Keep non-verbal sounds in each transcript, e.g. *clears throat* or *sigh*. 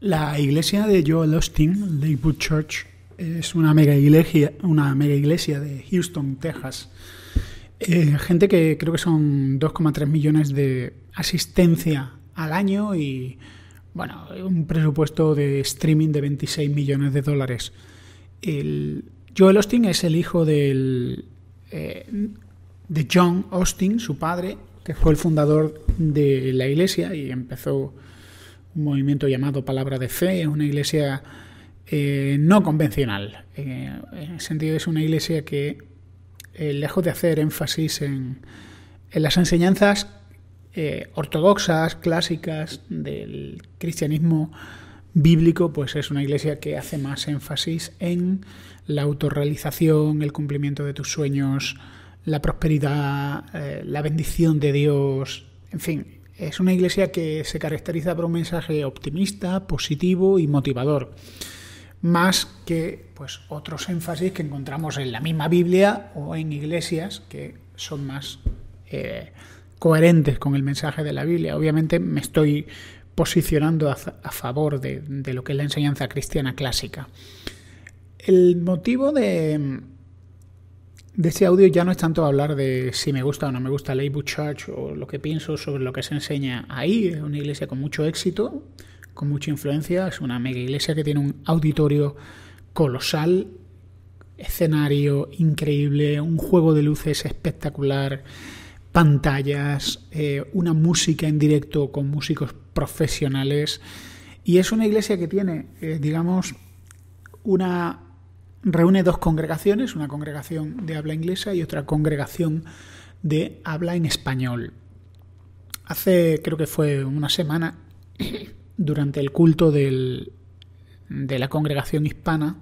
La iglesia de Joel Austin, Lakewood Church, es una mega iglesia, una mega iglesia de Houston, Texas. Eh, gente que creo que son 2,3 millones de asistencia al año y bueno, un presupuesto de streaming de 26 millones de dólares. Joel Austin es el hijo del, eh, de John Austin, su padre, que fue el fundador de la iglesia y empezó un movimiento llamado Palabra de Fe, es una iglesia eh, no convencional. Eh, en el sentido, es una iglesia que, eh, lejos de hacer énfasis en, en las enseñanzas ortodoxas, clásicas del cristianismo bíblico, pues es una iglesia que hace más énfasis en la autorrealización, el cumplimiento de tus sueños, la prosperidad, la bendición de Dios, en fin, es una iglesia que se caracteriza por un mensaje optimista, positivo y motivador, más que pues, otros énfasis que encontramos en la misma Biblia o en iglesias que son más eh, coherentes con el mensaje de la Biblia. Obviamente me estoy posicionando a, favor de, de, lo que es la enseñanza cristiana clásica. El motivo de, de este audio ya no es tanto hablar de si me gusta o no me gusta ley Church o lo que pienso sobre lo que se enseña ahí. Es una iglesia con mucho éxito, con mucha influencia. Es una mega iglesia que tiene un auditorio colosal, escenario increíble, un juego de luces espectacular, pantallas, eh, una música en directo con músicos profesionales. Y es una iglesia que tiene, eh, digamos, una reúne dos congregaciones, una congregación de habla inglesa y otra congregación de habla en español. Hace, creo que fue una semana, *coughs* durante el culto de la congregación hispana,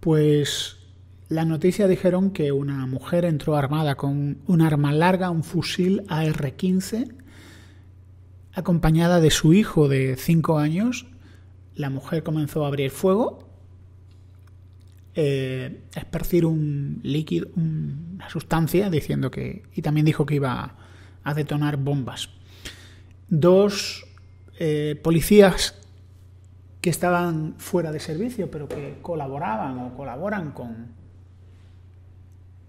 pues la noticia dijeron que una mujer entró armada con un arma larga, un fusil AR-15, acompañada de su hijo de 5 años. La mujer comenzó a abrir fuego eh, esparcir un líquido, una sustancia, diciendo que. Y también dijo que iba a detonar bombas. Dos eh, policías que estaban fuera de servicio, pero que colaboraban o colaboran con,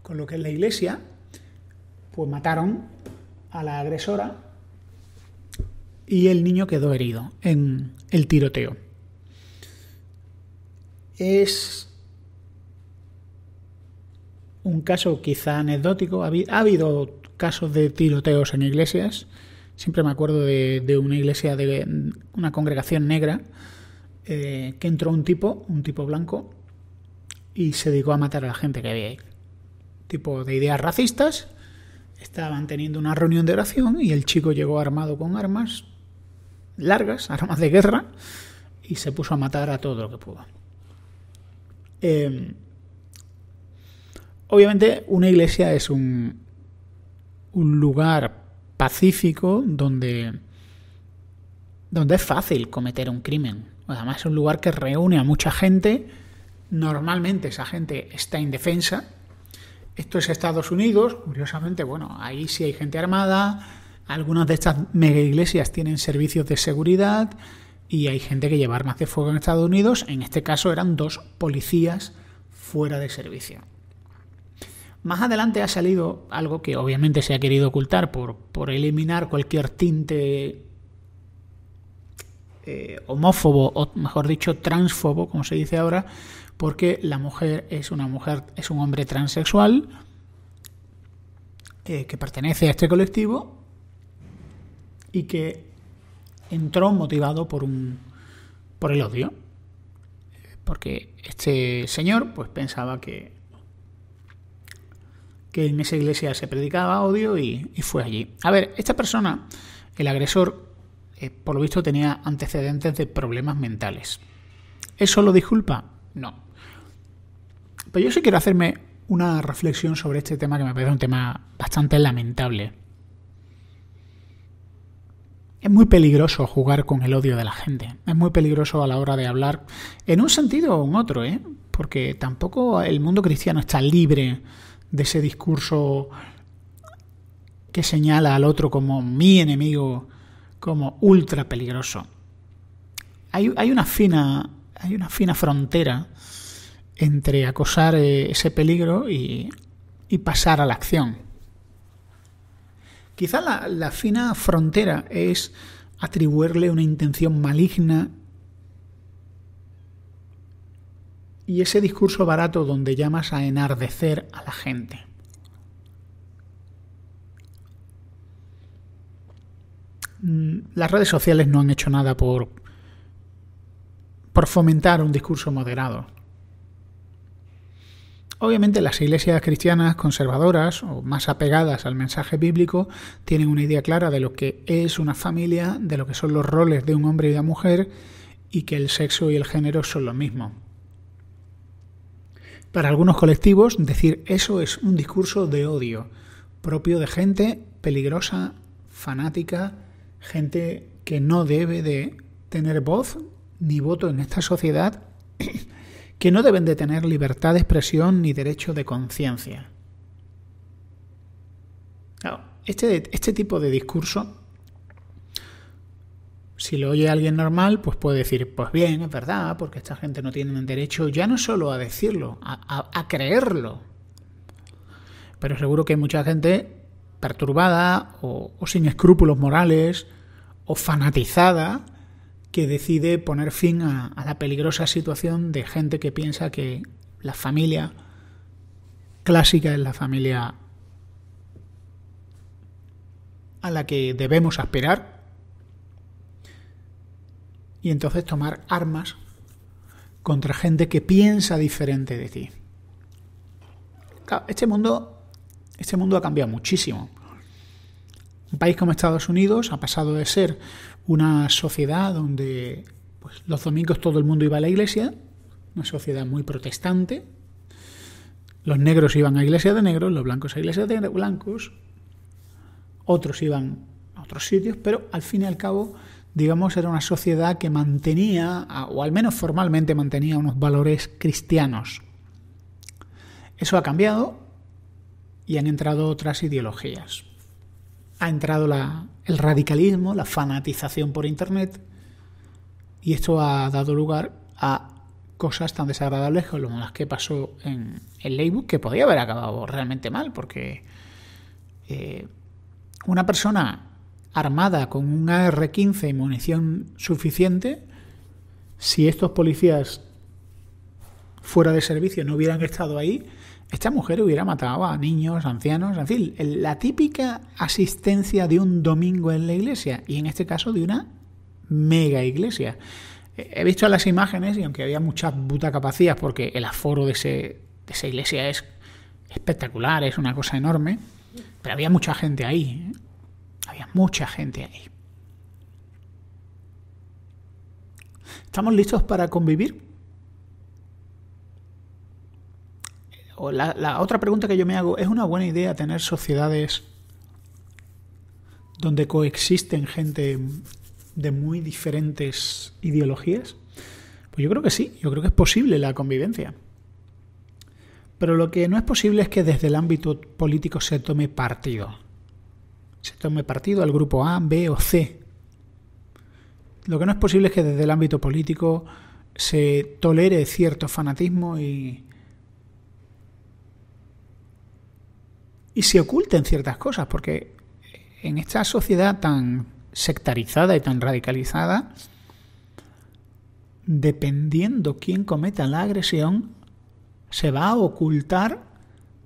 con lo que es la iglesia, pues mataron a la agresora y el niño quedó herido en el tiroteo. Es un caso quizá anecdótico. Ha habido casos de tiroteos en iglesias. Siempre me acuerdo de, una iglesia, de una congregación negra, eh, que entró un tipo, un tipo blanco, y se dedicó a matar a la gente que había ahí. Tipo de ideas racistas. Estaban teniendo una reunión de oración y el chico llegó armado con armas largas, *laughs* armas de guerra, y se puso a matar a todo lo que pudo. Eh, Obviamente una iglesia es un, un lugar pacífico donde, donde es fácil cometer un crimen. Además es un lugar que reúne a mucha gente. Normalmente esa gente está indefensa. Esto es Estados Unidos. Curiosamente, bueno, ahí sí hay gente armada. Algunas de estas mega iglesias tienen servicios de seguridad y hay gente que lleva armas de fuego en Estados Unidos. En este caso eran dos policías fuera de servicio. Más adelante ha salido algo que obviamente se ha querido ocultar por, eliminar cualquier tinte eh, homófobo, o mejor dicho, transfobo, como se dice ahora, porque la mujer es una mujer, es un hombre transexual eh, que pertenece a este colectivo y que entró motivado por un. por el odio. Porque este señor, pues pensaba que que en esa iglesia se predicaba odio y, fue allí. A ver, esta persona, el agresor, eh, por lo visto tenía antecedentes de problemas mentales. ¿Eso lo disculpa? No. Pero yo sí quiero hacerme una reflexión sobre este tema que me parece un tema bastante lamentable. Es muy peligroso jugar con el odio de la gente. Es muy peligroso a la hora de hablar en un sentido o en otro, ¿eh? Porque tampoco el mundo cristiano está libre de ese discurso que señala al otro como mi enemigo, como ultra peligroso. Hay, una, fina, hay una fina frontera entre acosar eh, ese peligro y, pasar a la acción. Quizá la, la fina frontera es atribuirle una intención maligna y ese discurso barato donde llamas a enardecer a la gente. Mm, las redes sociales no han hecho nada por, por fomentar un discurso moderado. Obviamente las iglesias cristianas conservadoras o más apegadas al mensaje bíblico tienen una idea clara de lo que es una familia, de lo que son los roles de un hombre y una mujer y que el sexo y el género son lo mismo. Para algunos colectivos, decir eso es un discurso de odio, propio de gente peligrosa, fanática, gente que no debe de tener voz ni voto en esta sociedad, *clears throat* que no deben de tener libertad de expresión ni derecho de conciencia. Este, este tipo de discurso si lo oye alguien normal, pues puede decir, pues bien, es verdad, porque esta gente no tiene derecho ya no solo a decirlo, a, creerlo. Pero seguro que hay mucha gente perturbada o, sin escrúpulos morales o fanatizada que decide poner fin a, a, la peligrosa situación de gente que piensa que la familia clásica es la familia a la que debemos aspirar y entonces tomar armas contra gente que piensa diferente de ti. este mundo, este mundo ha cambiado muchísimo. Un país como Estados Unidos ha pasado de ser una sociedad donde pues, los domingos todo el mundo iba a la iglesia, una sociedad muy protestante. Los negros iban a iglesia de negros, los blancos a iglesia de blancos, otros iban a otros sitios, pero al fin y al cabo digamos, era una sociedad que mantenía, o al menos formalmente mantenía, unos valores cristianos. Eso ha cambiado y han entrado otras ideologías. Ha entrado el radicalismo, la fanatización por Internet, y esto ha dado lugar a cosas tan desagradables como las que pasó en el que podía haber acabado realmente mal, porque eh, una persona armada con un AR-15 y munición suficiente, si estos policías fuera de servicio no hubieran estado ahí, esta mujer hubiera matado a niños, ancianos, en fin, la típica asistencia de un domingo en la iglesia, y en este caso de una mega iglesia. He visto las imágenes y aunque había muchas butacapacías porque el aforo de, de esa iglesia es espectacular, es una cosa enorme, pero había mucha gente ahí. ¿eh? Había mucha gente ahí. ¿Estamos listos para convivir? la, la otra pregunta que yo me hago, ¿es una buena idea tener sociedades donde coexisten gente de muy diferentes ideologías? Pues yo creo que sí, yo creo que es posible la convivencia. Pero lo que no es posible es que desde el ámbito político se tome partido se tome partido al grupo A, B o C. Lo que no es posible es que desde el ámbito político se tolere cierto fanatismo y, y se oculten ciertas cosas, porque en esta sociedad tan sectarizada y tan radicalizada, dependiendo quién cometa la agresión, se va a ocultar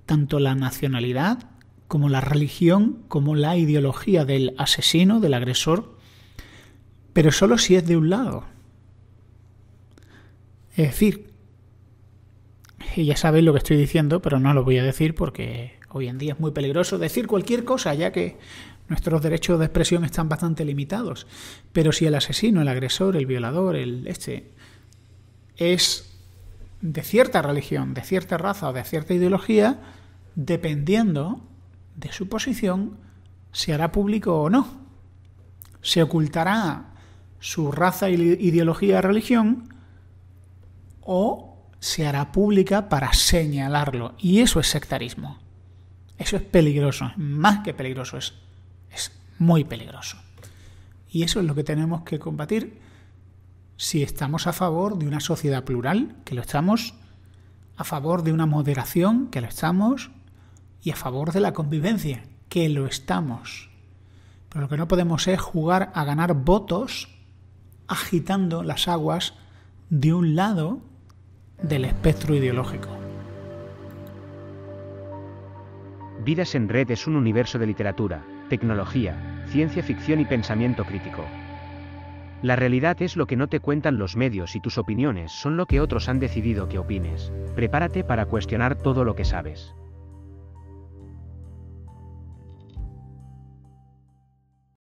tanto la nacionalidad como la religión, como la ideología del asesino, del agresor, pero solo si es de un lado. Es decir, y ya sabéis lo que estoy diciendo, pero no lo voy a decir porque hoy en día es muy peligroso decir cualquier cosa, ya que nuestros derechos de expresión están bastante limitados. Pero si el asesino, el agresor, el violador, el este, es de cierta religión, de cierta raza o de cierta ideología, dependiendo de su posición se hará público o no. Se ocultará su raza, ideología, religión o se hará pública para señalarlo. Y eso es sectarismo. Eso es peligroso, más que peligroso, es, es muy peligroso. Y eso es lo que tenemos que combatir si estamos a favor de una sociedad plural, que lo estamos, a favor de una moderación, que lo estamos, y a favor de la convivencia, que lo estamos. Pero lo que no podemos es jugar a ganar votos agitando las aguas de un lado del espectro ideológico. Vidas en Red es un universo de literatura, tecnología, ciencia ficción y pensamiento crítico. La realidad es lo que no te cuentan los medios y tus opiniones son lo que otros han decidido que opines. Prepárate para cuestionar todo lo que sabes.